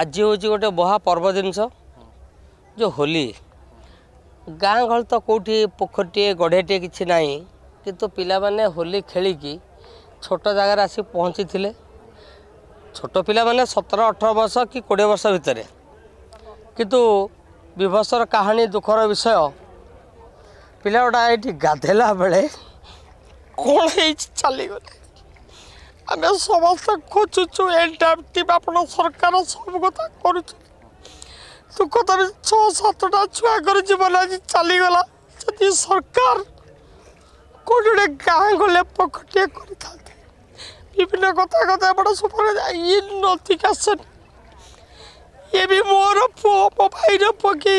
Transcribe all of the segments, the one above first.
ଆଜି ହେଉଛି ଗୋଟେ ମହା ପର୍ବ ଜିନିଷ ଯେଉଁ ହୋଲି ଗାଁ ଗହଳି ତ କେଉଁଠି ପୋଖରୀଟିଏ ଗଢ଼େଇଟିଏ କିଛି ନାହିଁ କିନ୍ତୁ ପିଲାମାନେ ହୋଲି ଖେଳିକି ଛୋଟ ଜାଗାରେ ଆସି ପହଞ୍ଚିଥିଲେ ଛୋଟ ପିଲାମାନେ ସତର ଅଠର ବର୍ଷ କି କୋଡ଼ିଏ ବର୍ଷ ଭିତରେ କିନ୍ତୁ ବିଭତ୍ସର କାହାଣୀ ଦୁଃଖର ବିଷୟ ପିଲା ଗୁଡ଼ା ଏଇଠି ଗାଧେଇଲା ବେଳେ କ'ଣ ହେଇଛି ଚାଲିଗଲେ ଆମେ ସମସ୍ତେ ଖୋଜୁଛୁ ଏ ଡ୍ୟାମ୍ଟି ଆପଣ ସରକାର ସବୁ କଥା କରୁଛୁ ତୁ କଥା ବି ଛଅ ସାତଟା ଛୁଆଙ୍କର ଜୀବନ ଆଜି ଚାଲିଗଲା ଯଦି ସରକାର କେଉଁଠି ଗୋଟେ ଗାଁ ଗଲେ ପଖଟିଏ କରିଥାନ୍ତେ ବିଭିନ୍ନ କଥା କଥା ଏପଟ ସଫଳ ଇଏ ନଦୀକି ଆସେନି ଇଏ ବି ମୋର ପୁଅ ମୋ ଭାଇର ପୁଅ କି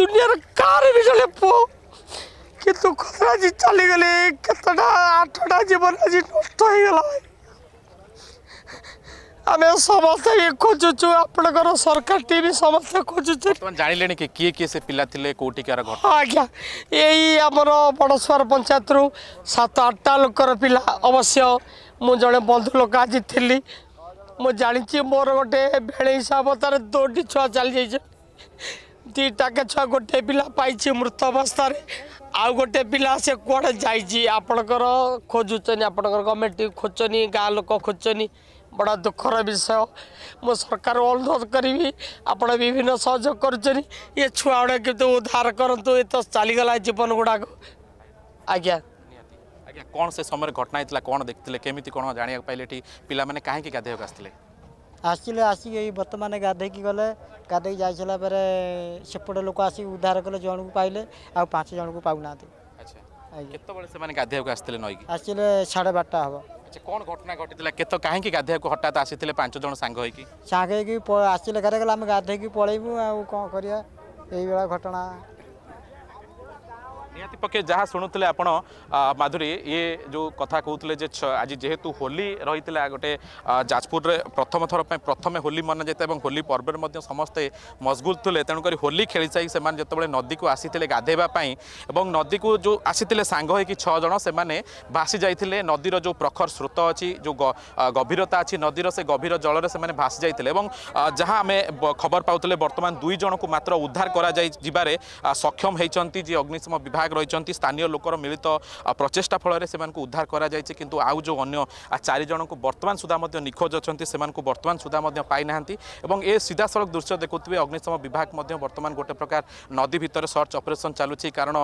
ଦୁନିଆର କାହାର ବି ଜଣେ ପୁଅ କିନ୍ତୁ କଥା ଆଜି ଚାଲିଗଲେ କେତେଟା ଆଠଟା ଜୀବନ ଆଜି ନଷ୍ଟ ହେଇଗଲା ଭାଇ ଆମେ ସମସ୍ତେ ଇଏ ଖୋଜୁଛୁ ଆପଣଙ୍କର ସରକାର ଟି ବି ସମସ୍ତେ ଖୋଜୁଛୁ ଜାଣିଲେଣି କି କିଏ କିଏ ସେ ପିଲା ଥିଲେ କେଉଁଠିକାର ଘର ଆଜ୍ଞା ଏଇ ଆମର ବଡ଼ସୁଆର ପଞ୍ଚାୟତରୁ ସାତ ଆଠଟା ଲୋକର ପିଲା ଅବଶ୍ୟ ମୁଁ ଜଣେ ବନ୍ଧୁ ଲୋକ ଆଜି ଥିଲି ମୁଁ ଜାଣିଛି ମୋର ଗୋଟେ ଭେଳେ ହିସାବ ତାର ଦୁଇଟି ଛୁଆ ଚାଲିଯାଇଛି ଦୁଇଟାକେ ଛୁଆ ଗୋଟେ ପିଲା ପାଇଛି ମୃତ ଅବସ୍ଥାରେ ଆଉ ଗୋଟେ ପିଲା ସେ କୁଆଡ଼େ ଯାଇଛି ଆପଣଙ୍କର ଖୋଜୁଛନି ଆପଣଙ୍କର ଗଭର୍ଣ୍ଣମେଣ୍ଟ ଖୋଜୁଛନି ଗାଁ ଲୋକ ଖୋଜୁଛନି বড় দুঃখর বিষয় মু সরকার অনুরোধ করবি আপনার বিভিন্ন সহযোগ করছেন ইয়ে গুড়া কিন্তু উদ্ধার করতু এ তো চালগলা জীবন গুড়া আজ্ঞা কোণ সে সময় ঘটনা হয়েছিল কোণ দেখলে কমিটি কোণ জাঁয়া পাইলে এটি পিলা মানে কাহি গাধেবাকে আসলে আসলে আসি এই বর্তমানে গাধেকি গলে গাধেকি যাই সারা পরে সেপটে লোক আসি উদ্ধার কলে জনকু পাইলে আর পাঁচ জনকু পাউনা আচ্ছা কেতবেলে সে গাধে আসলে নইকি আসলে সাড়ে বারটা হব আচ্ছা কোন ঘটনা ঘটিলা কেত কাহিকি গাধাইকু হঠাৎ আসিলে পাঁচ জন সাঙ্গ হইকি সাঙ্গ হইকি আসিলে ঘরে গেলে আমি গাধাইকি পলাইবু আর কোণ করিয়া এইবেলা ঘটনা নিহতিপক্ষে যা শুণুলে আপনার মাধুরী ইয়ে যে কথা কুলে যে আজ যেহেতু হোলি রয়েছে গোটে যাজপুর প্রথম থর প্রথমে হোলি মনা যাই এবং হোলি পর্বের মধ্যে সমস্তে মজগুল লে তেমকি হোলি খেলি চাই সে যেত নদীকে আসিলে গাধেবা এবং নদীকে যে আসিলে সাঙ্গ হয়ে ছজন সে ভাসি যাই নদীর যে প্রখর স্রোত অছি যে গভীরতা আছে সে গভীর জলের সে ভাসি যাই এবং যা আমি খবর পাওলে বর্তমান দুই জনক মাত্র উদ্ধার করা যাই যাবার সক্ষম হয়েছেন যে অগ্নিশম বিভাগ ରହିଛନ୍ତି ସ୍ଥାନୀୟ ଲୋକର ମିଳିତ ପ୍ରଚେଷ୍ଟା ଫଳରେ ସେମାନଙ୍କୁ ଉଦ୍ଧାର କରାଯାଇଛି କିନ୍ତୁ ଆଉ ଯେଉଁ ଅନ୍ୟ ଚାରିଜଣଙ୍କୁ ବର୍ତ୍ତମାନ ସୁଦ୍ଧା ମଧ୍ୟ ନିଖୋଜ ଅଛନ୍ତି ସେମାନଙ୍କୁ ବର୍ତ୍ତମାନ ସୁଦ୍ଧା ମଧ୍ୟ ପାଇନାହାନ୍ତି ଏବଂ ଏ ସିଧାସଳଖ ଦୃଶ୍ୟ ଦେଖୁଥିବେ ଅଗ୍ନିଶମ ବିଭାଗ ମଧ୍ୟ ବର୍ତ୍ତମାନ ଗୋଟେ ପ୍ରକାର ନଦୀ ଭିତରେ ସର୍ଚ୍ଚ ଅପରେସନ୍ ଚାଲୁଛି କାରଣ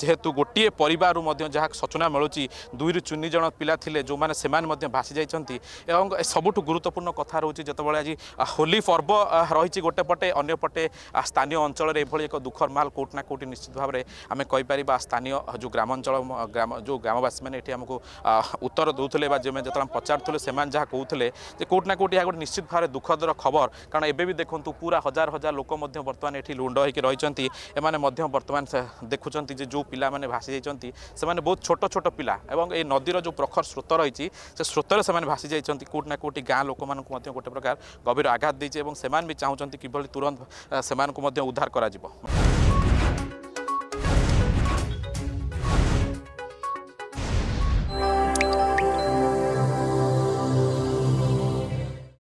ଯେହେତୁ ଗୋଟିଏ ପରିବାରରୁ ମଧ୍ୟ ଯାହା ସୂଚନା ମିଳୁଛି ଦୁଇରୁ ତିନି ଜଣ ପିଲା ଥିଲେ ଯେଉଁମାନେ ସେମାନେ ମଧ୍ୟ ଭାସି ଯାଇଛନ୍ତି ଏବଂ ସବୁଠୁ ଗୁରୁତ୍ୱପୂର୍ଣ୍ଣ କଥା ରହୁଛି ଯେତେବେଳେ ଆଜି ହୋଲି ପର୍ବ ରହିଛି ଗୋଟେ ପଟେ ଅନ୍ୟପଟେ ସ୍ଥାନୀୟ ଅଞ୍ଚଳରେ ଏଭଳି ଏକ ଦୁଃଖର ମାଲ କେଉଁଠି ନା କେଉଁଠି ନିଶ୍ଚିତ ଭାବରେ ଆମେ କହିପାରିବା পারিবা স্থানীয় যে গ্রামাঞ্চল গ্রাম যে গ্রামবাসী মানে এটি আমাকে উত্তর দেউলে বা যে যেত পচারুলে সে যা কৌলে যে কোটি না কোটি গোটে নিশ্চিত ভাবে দুঃখদর খবর কারণ এবে বি দেখুন পুরা হাজার হাজার লোক বর্তমানে এটি লুণ্ড হয়ে রয়েছেন এমানে বর্তমান দেখুছেন যে যে পিলা মানে ভাসি যাই সে বহু ছোট ছোট পিলা এবং এই নদীর যে প্রখর স্রোত রয়েছে সে স্রোতরে সে ভাসি যাই কোটি না কোটি গাঁ লোক গোটে প্রকার গভীর আঘাত দিয়েছে এবং সে চাহুমান কিভাবে তুরন্ত সে উদ্ধার করা